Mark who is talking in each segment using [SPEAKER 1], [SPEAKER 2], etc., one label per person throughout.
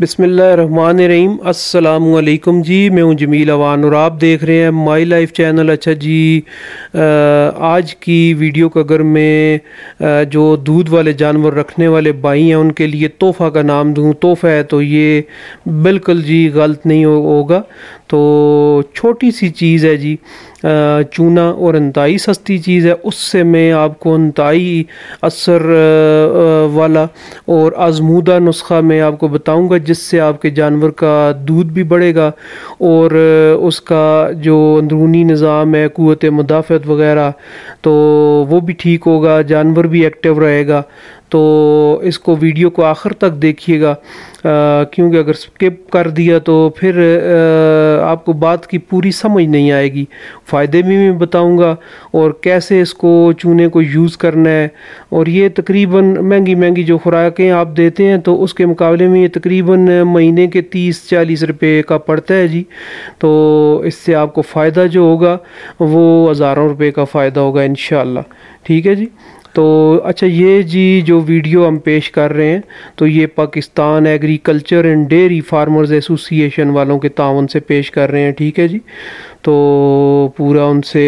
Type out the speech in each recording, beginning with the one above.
[SPEAKER 1] बिसमीम असलकुम जी मैं हूँ जमील अवान और आप देख रहे हैं माई लाइफ चैनल अच्छा जी आज की वीडियो का अगर मैं जो दूध वाले जानवर रखने वाले भाई हैं उनके लिए तोहफ़ा का नाम दूँ तोहफ़ा है तो ये बिल्कुल जी गलत नहीं हो, होगा तो छोटी सी चीज़ है जी चूना और इंतई सस्ती चीज़ है उससे मैं आपको इंतई असर वाला और आजमूदा नुस्खा मैं आपको बताऊँगा जिससे आपके जानवर का दूध भी बढ़ेगा और उसका जो अंदरूनी निज़ाम है क़वत मुदाफ़त वगैरह तो वो भी ठीक होगा जानवर भी एक्टिव रहेगा तो इसको वीडियो को आखिर तक देखिएगा क्योंकि अगर स्किप कर दिया तो फिर आ, आपको बात की पूरी समझ नहीं आएगी फ़ायदे भी मैं बताऊंगा और कैसे इसको चूने को यूज़ करना है और ये तकरीबन महंगी महंगी जो खुराकें आप देते हैं तो उसके मुकाबले में ये तकरीबन महीने के तीस चालीस रुपये का पड़ता है जी तो इससे आपको फ़ायदा जो होगा वो हज़ारों रुपये का फ़ायदा होगा इन ठीक है जी तो अच्छा ये जी जो वीडियो हम पेश कर रहे हैं तो ये Pakistan agriculture and dairy farmers association वालों के तावन से पेश कर रहे हैं ठीक है जी तो पूरा उनसे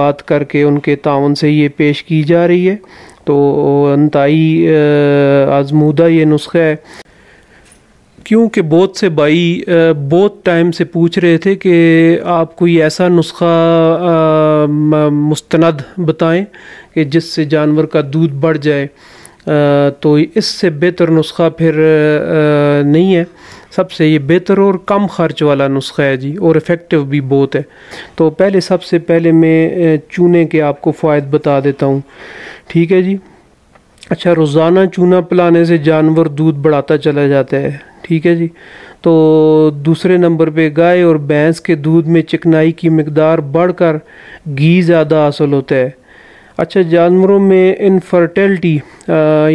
[SPEAKER 1] बात करके उनके तावन से ये पेश की जा रही है तो अनताई आजमूदा ये नुस्खा है क्योंकि बहुत से भाई बहुत टाइम से पूछ रहे थे कि आप कोई ऐसा नुस्खा मुस्तंद बताएं कि जिससे जानवर का दूध बढ़ जाए तो इससे बेहतर नुस्खा फिर नहीं है सबसे ये बेहतर और कम खर्च वाला नुस्खा है जी और इफ़ेक्टिव भी बहुत है तो पहले सबसे पहले मैं चूने के आपको फ़ायद बता देता हूँ ठीक है जी अच्छा रोज़ाना चूना पिलाने से जानवर दूध बढ़ाता चला जाता है ठीक है जी तो दूसरे नंबर पे गाय और भैंस के दूध में चिकनाई की मकदार बढ़कर घी ज़्यादा हासिल होता है अच्छा जानवरों में इनफर्टिलिटी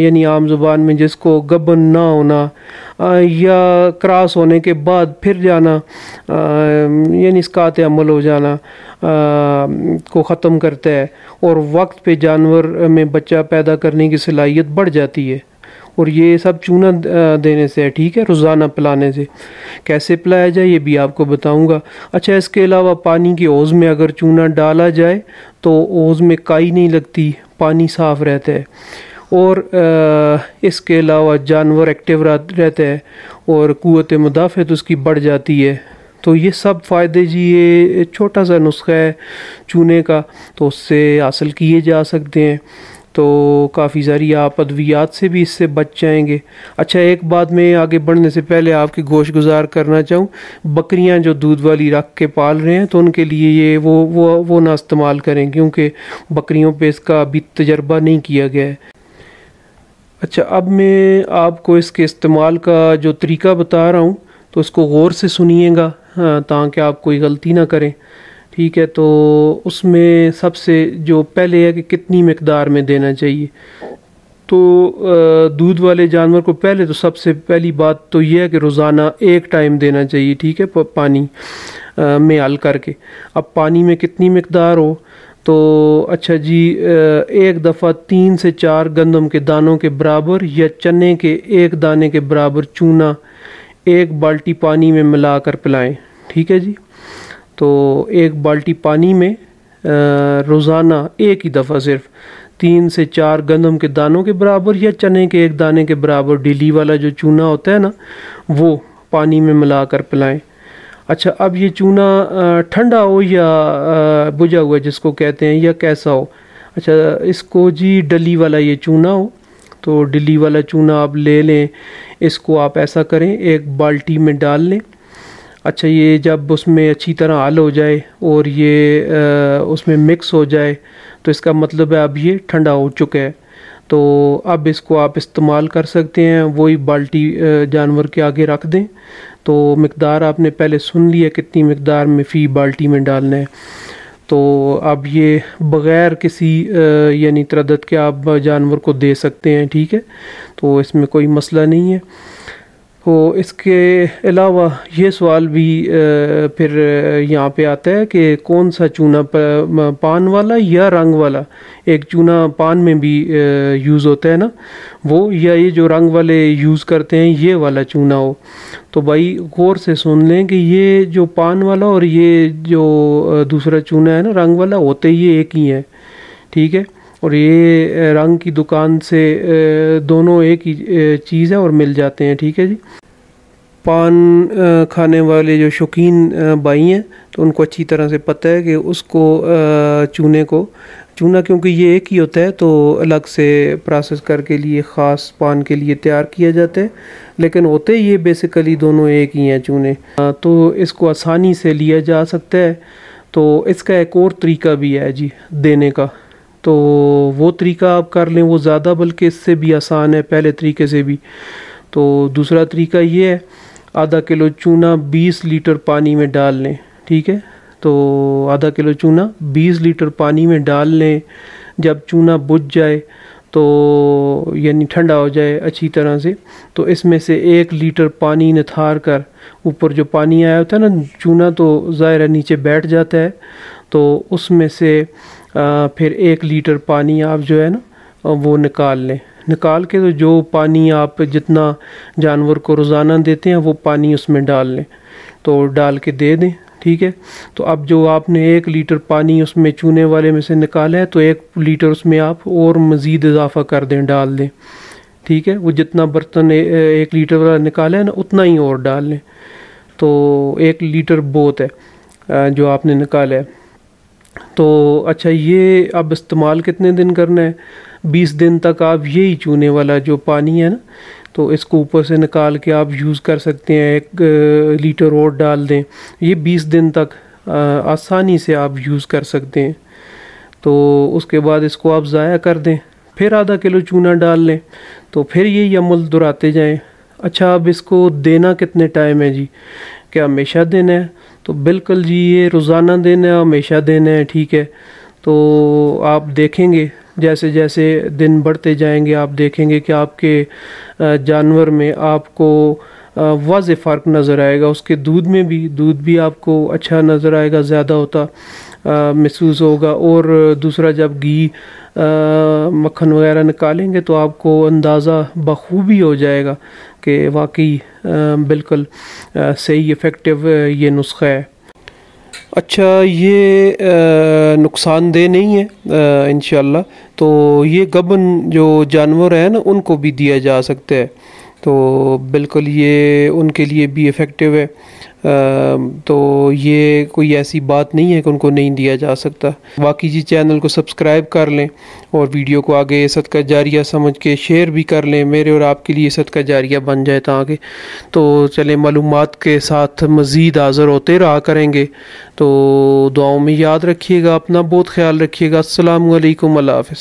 [SPEAKER 1] यानी आम जुबान में जिसको गबन ना होना आ, या क्रॉस होने के बाद फिर जाना यानी इसका अमल हो जाना आ, को ख़त्म करता है और वक्त पे जानवर में बच्चा पैदा करने की सलाहियत बढ़ जाती है और ये सब चूना देने से है ठीक है रोज़ाना पिलाने से कैसे पिलाया जाए ये भी आपको बताऊंगा अच्छा इसके अलावा पानी के ओज़ में अगर चूना डाला जाए तो ओज़ में काई नहीं लगती पानी साफ़ रहता है और इसके अलावा जानवर एक्टिव रहते हैं और क़वत मुदाफ़त उसकी बढ़ जाती है तो ये सब फ़ायदे जी ये छोटा सा नुस्खा है चूने का तो उससे हासिल किए जा सकते हैं तो काफ़ी सारी आप अद्वियात से भी इससे बच जाएंगे अच्छा एक बात मैं आगे बढ़ने से पहले आपकी गोश गुजार करना चाहूँ बकरियाँ जो दूध वाली रख के पाल रहे हैं तो उनके लिए ये वो वो वो ना इस्तेमाल करें क्योंकि बकरियों पे इसका अभी तजर्बा नहीं किया गया है अच्छा अब मैं आपको इसके इस्तेमाल का जो तरीका बता रहा हूँ तो उसको गौर से सुनिएगा हाँ, ताकि आप कोई गलती ना करें ठीक है तो उसमें सबसे जो पहले है कि कितनी मकदार में देना चाहिए तो दूध वाले जानवर को पहले तो सबसे पहली बात तो यह है कि रोज़ाना एक टाइम देना चाहिए ठीक है पानी में हल करके अब पानी में कितनी मकदार हो तो अच्छा जी एक दफ़ा तीन से चार गंदम के दानों के बराबर या चने के एक दाने के बराबर चूना एक बाल्टी पानी में मिलाकर पिलाएं ठीक है जी तो एक बाल्टी पानी में रोज़ाना एक ही दफ़ा सिर्फ तीन से चार गंदम के दानों के बराबर या चने के एक दाने के बराबर डिली वाला जो चूना होता है ना वो पानी में मिला कर पिलाएँ अच्छा अब ये चूना ठंडा हो या बुझा हुआ जिसको कहते हैं या कैसा हो अच्छा इसको जी डली वाला ये चूना हो तो डिली वाला चूना आप ले लें इसको आप ऐसा करें एक बाल्टी में डाल लें अच्छा ये जब उसमें अच्छी तरह आल हो जाए और ये आ, उसमें मिक्स हो जाए तो इसका मतलब है अब ये ठंडा हो चुका है तो अब इसको आप इस्तेमाल कर सकते हैं वही बाल्टी जानवर के आगे रख दें तो मकदार आपने पहले सुन लिया कितनी मकदार में फ़ी बाल्टी में डालना है तो अब ये बग़ैर किसी यानी तरदत के आप जानवर को दे सकते हैं ठीक है तो इसमें कोई मसला नहीं है तो इसके अलावा ये सवाल भी फिर यहाँ पे आता है कि कौन सा चूना पान वाला या रंग वाला एक चूना पान में भी यूज़ होता है ना वो या ये जो रंग वाले यूज़ करते हैं ये वाला चूना हो तो भाई गौर से सुन लें कि ये जो पान वाला और ये जो दूसरा चूना है ना रंग वाला होते ही एक ही है ठीक है और ये रंग की दुकान से दोनों एक ही चीज़ है और मिल जाते हैं ठीक है जी पान खाने वाले जो शौकीन बाई हैं तो उनको अच्छी तरह से पता है कि उसको चूने को चूना क्योंकि ये एक ही होता है तो अलग से प्रोसेस करके लिए ख़ास पान के लिए तैयार किया जाता है लेकिन होते ये बेसिकली दोनों एक ही हैं चूने तो इसको आसानी से लिया जा सकता है तो इसका एक और तरीका भी है जी देने का तो वो तरीका आप कर लें वो ज़्यादा बल्कि इससे भी आसान है पहले तरीके से भी तो दूसरा तरीका ये है आधा किलो चूना 20 लीटर पानी में डाल लें ठीक है तो आधा किलो चूना 20 लीटर पानी में डाल लें जब चूना बुझ जाए तो यानी ठंडा हो जाए अच्छी तरह से तो इसमें से एक लीटर पानी निथार कर ऊपर जो पानी आया होता है ना चूना तो ज़ाहिर नीचे बैठ जाता है तो उसमें से फिर एक लीटर पानी आप जो है ना वो निकाल लें निकाल के तो जो पानी आप जितना जानवर को रोज़ाना देते हैं वो पानी उसमें डाल लें तो डाल के दे दें ठीक है तो अब जो आपने एक लीटर पानी उसमें चूने वाले में से निकाला है तो एक लीटर उसमें आप और मज़ीद इजाफा कर दें डाल दें ठीक है वो जितना बर्तन ए, एक लीटर वाला निकाला है ना उतना ही और डाल लें तो एक लीटर बोत है जो आपने निकाला है तो अच्छा ये अब इस्तेमाल कितने दिन करना है बीस दिन तक आप यही चूने वाला जो पानी है ना तो इसको ऊपर से निकाल के आप यूज़ कर सकते हैं एक लीटर और डाल दें ये बीस दिन तक आसानी से आप यूज़ कर सकते हैं तो उसके बाद इसको आप ज़ाया कर दें फिर आधा किलो चूना डाल लें तो फिर यही अमल दुराते जाएं अच्छा अब इसको देना कितने टाइम है जी क्या हमेशा देना है तो बिल्कुल जी ये रोज़ाना दिन है हमेशा दिन है ठीक है तो आप देखेंगे जैसे जैसे दिन बढ़ते जाएंगे आप देखेंगे कि आपके जानवर में आपको वाज फ़र्क नज़र आएगा उसके दूध में भी दूध भी आपको अच्छा नज़र आएगा ज़्यादा होता महसूस होगा और दूसरा जब घी मक्खन वगैरह निकालेंगे तो आपको अंदाज़ा बखूबी हो जाएगा कि वाकई बिल्कुल सही इफ़ेक्टिव ये नुस्खा है अच्छा ये नुकसानदेह नहीं है इन तो ये गबन जो जानवर हैं ना उनको भी दिया जा सकता है तो बिल्कुल ये उनके लिए भी इफ़ेक्टिव है तो ये कोई ऐसी बात नहीं है कि उनको नहीं दिया जा सकता बाकी जी चैनल को सब्सक्राइब कर लें और वीडियो को आगे सदका जारिया समझ के शेयर भी कर लें मेरे और आपके लिए सदका जारिया बन जाए तो आगे तो चलें मालूम के साथ मज़ीद हाज़र होते रहा करेंगे तो दुआओं में याद रखिएगा अपना बहुत ख्याल रखिएगा असलकम अल्लाह हाफ़